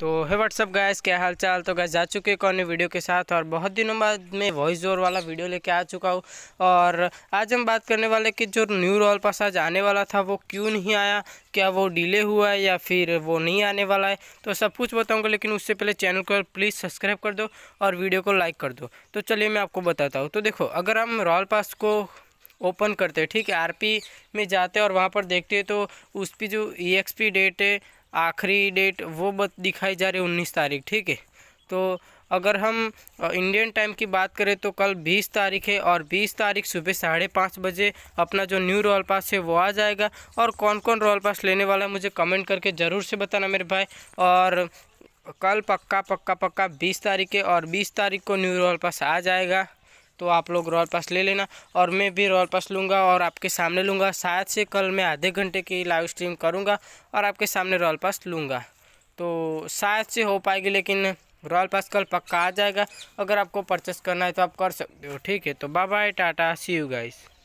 तो है WhatsApp guys क्या हाल चाल तो गैस जा चुके हैं कौन वीडियो के साथ और बहुत दिनों बाद मैं वॉइस ओवर वाला वीडियो लेके आ चुका हूँ और आज हम बात करने वाले कि जो न्यू रोल पास आज आने वाला था वो क्यों नहीं आया क्या वो डिले हुआ है या फिर वो नहीं आने वाला है तो सब कुछ बताऊँगा लेकिन उससे पहले चैनल को प्लीज़ सब्सक्राइब कर दो और वीडियो को लाइक कर दो तो चलिए मैं आपको बताता हूँ तो देखो अगर हम रॉयल पास को ओपन करते हैं ठीक है आर में जाते हैं और वहाँ पर देखते हैं तो उस पर जो ई e डेट है आखिरी डेट वो बत दिखाई जा रही है उन्नीस तारीख ठीक है तो अगर हम इंडियन टाइम की बात करें तो कल 20 तारीख है और 20 तारीख सुबह साढ़े पाँच बजे अपना जो न्यू रॉयल पास है वो आ जाएगा और कौन कौन रोल पास लेने वाला है मुझे कमेंट करके ज़रूर से बताना मेरे भाई और कल पक्का पक्का पक्का बीस तारीख है और बीस तारीख को न्यू रोल पास आ जाएगा तो आप लोग रॉयल पास ले लेना और मैं भी रॉयल पास लूँगा और आपके सामने लूँगा शायद से कल मैं आधे घंटे की लाइव स्ट्रीम करूँगा और आपके सामने रॉयल पास लूँगा तो शायद से हो पाएगी लेकिन रॉयल पास कल पक्का आ जाएगा अगर आपको परचेस करना है तो आप कर सकते हो ठीक है तो bye bye tata see you guys